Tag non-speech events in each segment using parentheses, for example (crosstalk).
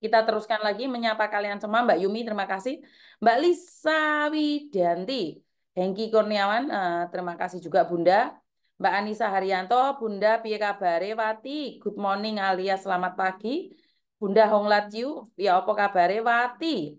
Kita teruskan lagi menyapa kalian semua. Mbak Yumi, terima kasih. Mbak Lisa Widanti, Hengki Kurniawan, eh, terima kasih juga Bunda. Mbak Anissa Haryanto, Bunda piye kabare Good morning alias selamat pagi. Bunda Hong Latiu ya apa kabare Wati?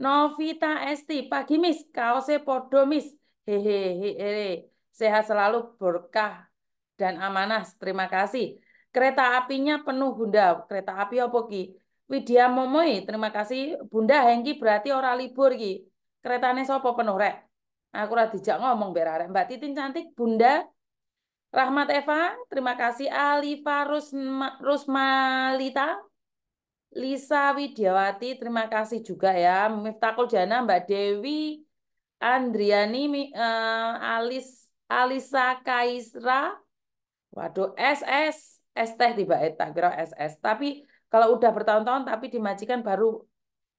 Novita Esti, pagi Miss, kaose podo Miss. Hehehe, sehat selalu berkah dan amanah. Terima kasih. Kereta apinya penuh Bunda. Kereta api apa ki? Widya Momoi, terima kasih. Bunda Hengki berarti orang libur ki. keretanya sopo penuh rek? Aku ora dijak ngomong berarek. Mbak Titin cantik, Bunda Rahmat Eva, terima kasih. Alifa Rusma, Rusmalita, Lisa Widiawati, terima kasih juga ya. Miftakul Jana, Mbak Dewi, Andriani, uh, Alis, Alisa Kaisra, waduh SS, S teh tiba tiba kira SS. Tapi kalau udah bertahun-tahun tapi dimajikan baru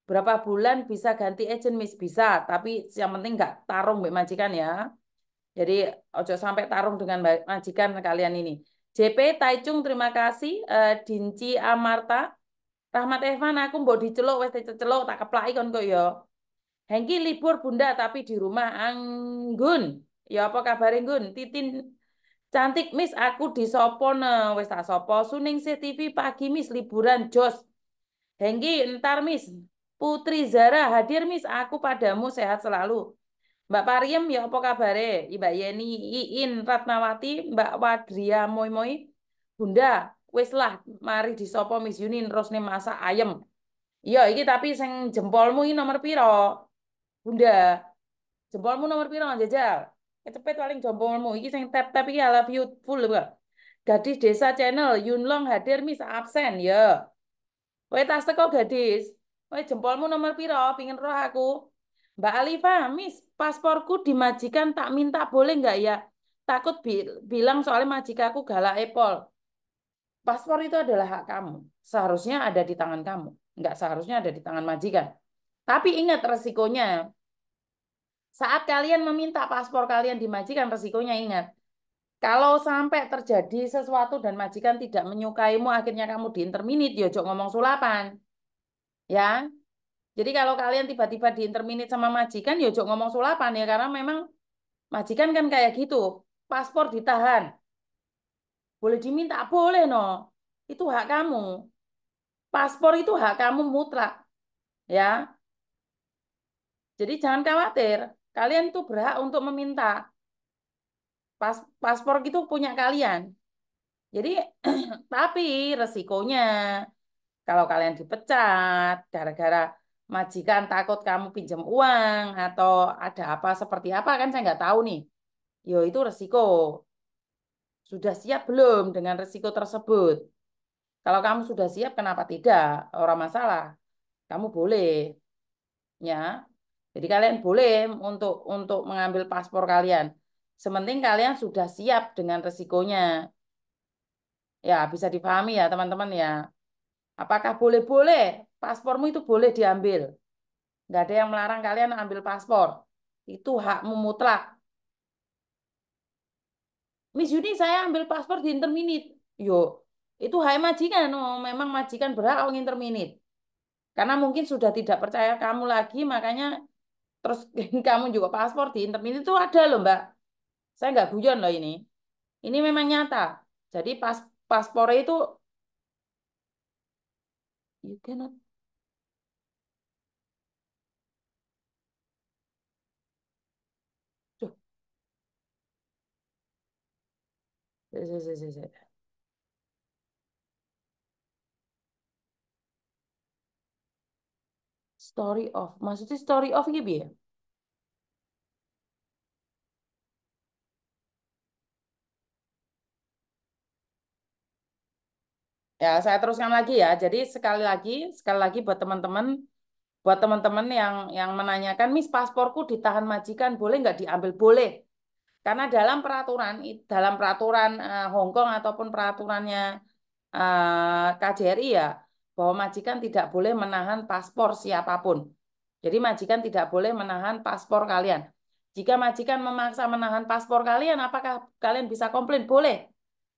berapa bulan bisa ganti agent miss bisa, tapi yang penting nggak tarung mbak majikan ya. Jadi ojo sampai tarung dengan majikan kalian ini. JP Taichung terima kasih, uh, Dinci Amarta, Rahmat Evan aku mau diceluk wes diceluk tak keplai kan kok yo ya. Hengki libur Bunda tapi di rumah anggun. Ya apa kabar Gun? Titin Cantik Miss, aku di Sopo ne, wis tak sopo. Suningsih TV pagi Miss, liburan jos. Hengki, entar Miss. Putri Zara hadir Miss, aku padamu sehat selalu. Mbak Pariem ya apa kabare? Mbak Yeni, Iin, Ratnawati, Mbak Wadria, Moi Moi. Bunda, wis lah, mari Sopo Miss Yunin, terus nih masak ayam Iya, iki tapi sing jempolmu ini nomor piro? Bunda, jempolmu nomor piro, Jajal? Kecepet paling jombongmu Iki sing tap-tap iki I love you full bro. Gadis Desa Channel, Yunlong hadir mis absen ya. Kowe tas teko gadis. Kowe jempolmu nomor piro? Pingin roh aku. Mbak Alifa, mis pasporku dimajikan tak minta boleh nggak ya? Takut bi bilang soalnya majikaku galak epol. Paspor itu adalah hak kamu. Seharusnya ada di tangan kamu. Nggak seharusnya ada di tangan majikan. Tapi ingat resikonya, saat kalian meminta paspor kalian di majikan, resikonya ingat. Kalau sampai terjadi sesuatu dan majikan tidak menyukaimu, akhirnya kamu diinterminit, ya jok ngomong sulapan. Ya, jadi kalau kalian tiba-tiba diinterminit sama majikan, ya jok ngomong sulapan ya, karena memang majikan kan kayak gitu. Paspor ditahan. Boleh diminta? Boleh, no. Itu hak kamu. Paspor itu hak kamu mutlak. Ya, jadi jangan khawatir. Kalian tuh berhak untuk meminta pas paspor gitu punya kalian. Jadi (clears throat) tapi resikonya kalau kalian dipecat gara-gara majikan takut kamu pinjam uang atau ada apa seperti apa kan saya nggak tahu nih. Yo itu resiko. Sudah siap belum dengan resiko tersebut? Kalau kamu sudah siap kenapa tidak? Orang masalah. Kamu boleh. Ya, jadi kalian boleh untuk untuk mengambil paspor kalian. Sementing kalian sudah siap dengan resikonya. Ya, bisa dipahami ya teman-teman ya. Apakah boleh-boleh paspormu itu boleh diambil? Gak ada yang melarang kalian ambil paspor. Itu hakmu mutlak. Miss Yuni, saya ambil paspor di interminit. Yuk, itu hak majikan. Oh, memang majikan berhak kalau interminit. Karena mungkin sudah tidak percaya kamu lagi, makanya terus (laughs) kamu juga paspor di internet tuh ada loh mbak saya nggak guyon loh ini ini memang nyata jadi pas paspor itu you cannot story of maksudnya story of gitu ya Ya, saya teruskan lagi ya. Jadi sekali lagi, sekali lagi buat teman-teman, buat teman-teman yang yang menanyakan, mis pasporku ditahan majikan, boleh nggak diambil? Boleh. Karena dalam peraturan dalam peraturan uh, Hong Kong ataupun peraturannya uh, eh, KJRI ya, bahwa majikan tidak boleh menahan paspor siapapun. Jadi majikan tidak boleh menahan paspor kalian. Jika majikan memaksa menahan paspor kalian, apakah kalian bisa komplain? Boleh.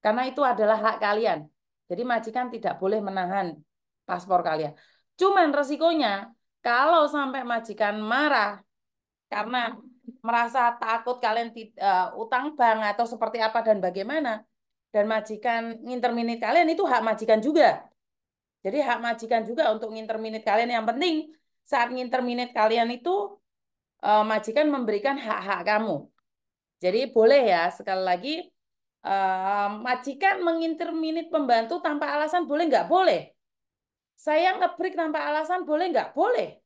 Karena itu adalah hak kalian jadi majikan tidak boleh menahan paspor kalian. Cuman resikonya kalau sampai majikan marah karena merasa takut kalian uh, utang bank atau seperti apa dan bagaimana dan majikan nginterminit kalian itu hak majikan juga. Jadi hak majikan juga untuk nginterminit kalian yang penting saat nginterminit kalian itu uh, majikan memberikan hak-hak kamu. Jadi boleh ya sekali lagi uh, majikan menginterminit pembantu tanpa alasan boleh nggak boleh? Saya ngebrik tanpa alasan boleh nggak boleh?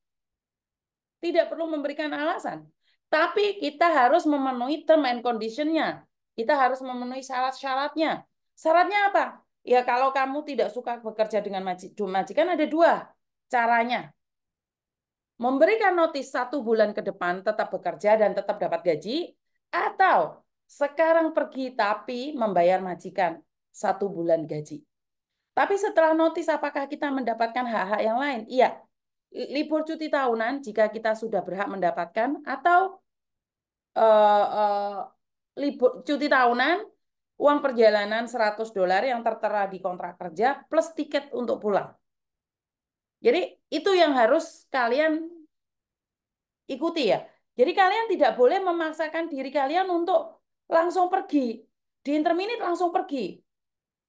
Tidak perlu memberikan alasan. Tapi kita harus memenuhi term and conditionnya. Kita harus memenuhi syarat-syaratnya. Syaratnya apa? Ya kalau kamu tidak suka bekerja dengan majikan ada dua caranya. Memberikan notis satu bulan ke depan tetap bekerja dan tetap dapat gaji atau sekarang pergi tapi membayar majikan satu bulan gaji. Tapi setelah notis apakah kita mendapatkan hak-hak yang lain? Iya. Libur cuti tahunan jika kita sudah berhak mendapatkan atau uh, uh, libur cuti tahunan uang perjalanan 100 dolar yang tertera di kontrak kerja plus tiket untuk pulang. Jadi itu yang harus kalian ikuti ya. Jadi kalian tidak boleh memaksakan diri kalian untuk langsung pergi. Di interminit langsung pergi.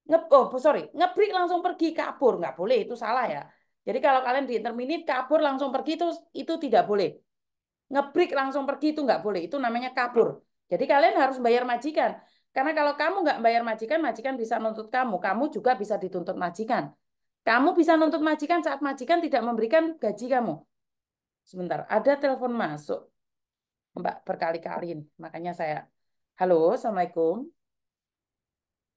Nge oh, sorry, ngebrik langsung pergi, kabur. Nggak boleh, itu salah ya. Jadi kalau kalian di interminit, kabur langsung pergi itu, itu tidak boleh. Ngebrik langsung pergi itu nggak boleh. Itu namanya kabur. Jadi kalian harus bayar majikan. Karena kalau kamu nggak bayar majikan, majikan bisa nuntut kamu. Kamu juga bisa dituntut majikan. Kamu bisa nuntut majikan saat majikan tidak memberikan gaji kamu. Sebentar, ada telepon masuk. Mbak berkali-kali, makanya saya Halo, Assalamualaikum.